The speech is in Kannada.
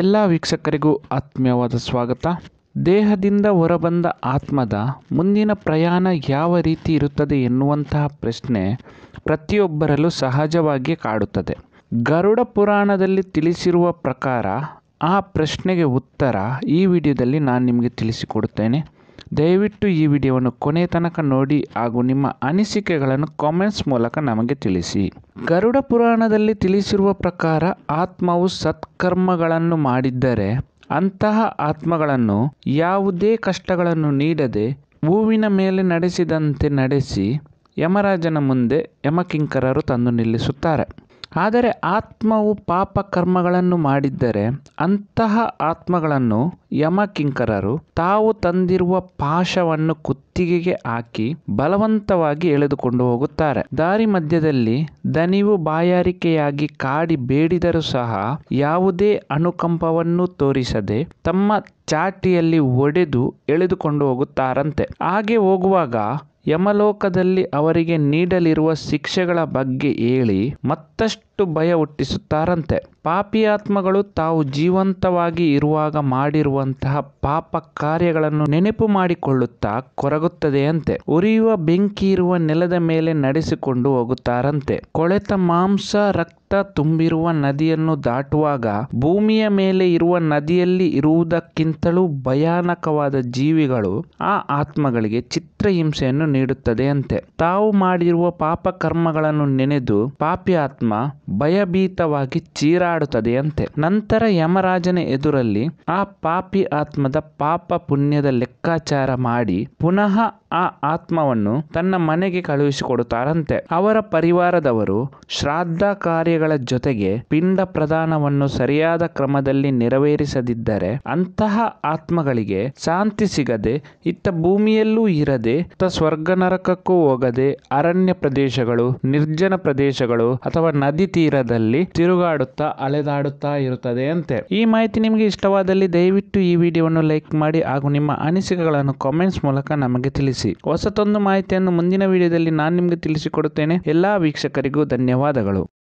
ಎಲ್ಲ ವೀಕ್ಷಕರಿಗೂ ಆತ್ಮೀಯವಾದ ಸ್ವಾಗತ ದೇಹದಿಂದ ಹೊರಬಂದ ಆತ್ಮದ ಮುಂದಿನ ಪ್ರಯಾಣ ಯಾವ ರೀತಿ ಇರುತ್ತದೆ ಎನ್ನುವಂತಹ ಪ್ರಶ್ನೆ ಪ್ರತಿಯೊಬ್ಬರಲ್ಲೂ ಸಹಜವಾಗಿ ಕಾಡುತ್ತದೆ ಗರುಡ ಪುರಾಣದಲ್ಲಿ ತಿಳಿಸಿರುವ ಪ್ರಕಾರ ಆ ಪ್ರಶ್ನೆಗೆ ಉತ್ತರ ಈ ವಿಡಿಯೋದಲ್ಲಿ ನಾನು ನಿಮಗೆ ತಿಳಿಸಿಕೊಡುತ್ತೇನೆ ದಯವಿಟ್ಟು ಈ ವಿಡಿಯೋವನ್ನು ಕೊನೆ ತನಕ ನೋಡಿ ಹಾಗೂ ನಿಮ್ಮ ಅನಿಸಿಕೆಗಳನ್ನು ಕಾಮೆಂಟ್ಸ್ ಮೂಲಕ ನಮಗೆ ತಿಳಿಸಿ ಗರುಡ ಪುರಾಣದಲ್ಲಿ ತಿಳಿಸಿರುವ ಪ್ರಕಾರ ಆತ್ಮವು ಸತ್ಕರ್ಮಗಳನ್ನು ಮಾಡಿದ್ದರೆ ಅಂತಹ ಆತ್ಮಗಳನ್ನು ಯಾವುದೇ ಕಷ್ಟಗಳನ್ನು ನೀಡದೆ ಹೂವಿನ ಮೇಲೆ ನಡೆಸಿದಂತೆ ನಡೆಸಿ ಯಮರಾಜನ ಮುಂದೆ ಯಮಕಿಂಕರರು ತಂದು ನಿಲ್ಲಿಸುತ್ತಾರೆ ಆದರೆ ಆತ್ಮವು ಪಾಪ ಕರ್ಮಗಳನ್ನು ಮಾಡಿದ್ದರೆ ಅಂತಹ ಆತ್ಮಗಳನ್ನು ಯಮಕಿಂಕರರು ತಾವು ತಂದಿರುವ ಪಾಶವನ್ನು ಕುತ್ತಿಗೆಗೆ ಹಾಕಿ ಬಲವಂತವಾಗಿ ಎಳೆದುಕೊಂಡು ಹೋಗುತ್ತಾರೆ ದಾರಿ ಮಧ್ಯದಲ್ಲಿ ದನಿವು ಬಾಯಾರಿಕೆಯಾಗಿ ಕಾಡಿ ಬೇಡಿದರೂ ಸಹ ಯಾವುದೇ ಅನುಕಂಪವನ್ನು ತೋರಿಸದೆ ತಮ್ಮ ಚಾಟಿಯಲ್ಲಿ ಒಡೆದು ಎಳೆದುಕೊಂಡು ಹೋಗುತ್ತಾರಂತೆ ಹಾಗೆ ಹೋಗುವಾಗ ಯಮಲೋಕದಲ್ಲಿ ಅವರಿಗೆ ನೀಡಲಿರುವ ಶಿಕ್ಷೆಗಳ ಬಗ್ಗೆ ಹೇಳಿ ಮತ್ತಷ್ಟು ಸಾಕಷ್ಟು ಭಯ ಹುಟ್ಟಿಸುತ್ತಾರಂತೆ ಪಾಪಿಯಾತ್ಮಗಳು ತಾವು ಜೀವಂತವಾಗಿ ಇರುವಾಗ ಮಾಡಿರುವಂತಹ ಪಾಪ ಕಾರ್ಯಗಳನ್ನು ನೆನಪು ಮಾಡಿಕೊಳ್ಳುತ್ತಾ ಕೊರಗುತ್ತದೆಯಂತೆ ಉರಿಯುವ ಬೆಂಕಿ ಇರುವ ನೆಲದ ಮೇಲೆ ನಡೆಸಿಕೊಂಡು ಹೋಗುತ್ತಾರಂತೆ ಕೊಳೆತ ಮಾಂಸ ರಕ್ತ ತುಂಬಿರುವ ನದಿಯನ್ನು ದಾಟುವಾಗ ಭೂಮಿಯ ಮೇಲೆ ಇರುವ ನದಿಯಲ್ಲಿ ಇರುವುದಕ್ಕಿಂತಲೂ ಭಯಾನಕವಾದ ಜೀವಿಗಳು ಆ ಆತ್ಮಗಳಿಗೆ ಚಿತ್ರಹಿಂಸೆಯನ್ನು ನೀಡುತ್ತದೆಯಂತೆ ತಾವು ಮಾಡಿರುವ ಪಾಪ ಕರ್ಮಗಳನ್ನು ನೆನೆದು ಪಾಪಿ ಆತ್ಮ ಭಯಭೀತವಾಗಿ ಚೀರಾಡುತ್ತದೆಯಂತೆ. ನಂತರ ಯಮರಾಜನ ಎದುರಲ್ಲಿ ಆ ಪಾಪಿ ಆತ್ಮದ ಪಾಪ ಪುಣ್ಯದ ಲೆಕ್ಕಾಚಾರ ಮಾಡಿ ಪುನಃ ಆ ಆತ್ಮವನ್ನು ತನ್ನ ಮನೆಗೆ ಕಳುಹಿಸಿಕೊಡುತ್ತಾರಂತೆ. ಅವರ ಪರಿವಾರದವರು ಶ್ರಾದ್ದ ಕಾರ್ಯಗಳ ಜೊತೆಗೆ ಪಿಂಡ ಪ್ರದಾನವನ್ನು ಸರಿಯಾದ ಕ್ರಮದಲ್ಲಿ ನೆರವೇರಿಸದಿದ್ದರೆ ಅಂತಹ ಆತ್ಮಗಳಿಗೆ ಶಾಂತಿ ಸಿಗದೆ ಇತ್ತ ಭೂಮಿಯಲ್ಲೂ ಇರದೆ ಇತ್ತ ಸ್ವರ್ಗ ನರಕಕ್ಕೂ ಹೋಗದೆ ಅರಣ್ಯ ಪ್ರದೇಶಗಳು, ನಿರ್ಜನ ಪ್ರದೇಶಗಳು ಅಥವಾ ನದಿ ತೀರದಲ್ಲಿ ತಿರುಗಾಡುತ್ತಾ ಅಲೆದಾಡುತ್ತಾ ಇರುತ್ತದೆ ಅಂತೆ ಈ ಮಾಹಿತಿ ನಿಮಗೆ ಇಷ್ಟವಾದಲ್ಲಿ ದಯವಿಟ್ಟು ಈ ವಿಡಿಯೋವನ್ನು ಲೈಕ್ ಮಾಡಿ ಹಾಗೂ ನಿಮ್ಮ ಅನಿಸಿಕೆಗಳನ್ನು ಕಾಮೆಂಟ್ಸ್ ಮೂಲಕ ನಮಗೆ ತಿಳಿಸಿ ಹೊಸತೊಂದು ಮಾಹಿತಿಯನ್ನು ಮುಂದಿನ ವಿಡಿಯೋದಲ್ಲಿ ನಾನು ನಿಮಗೆ ತಿಳಿಸಿಕೊಡುತ್ತೇನೆ ಎಲ್ಲಾ ವೀಕ್ಷಕರಿಗೂ ಧನ್ಯವಾದಗಳು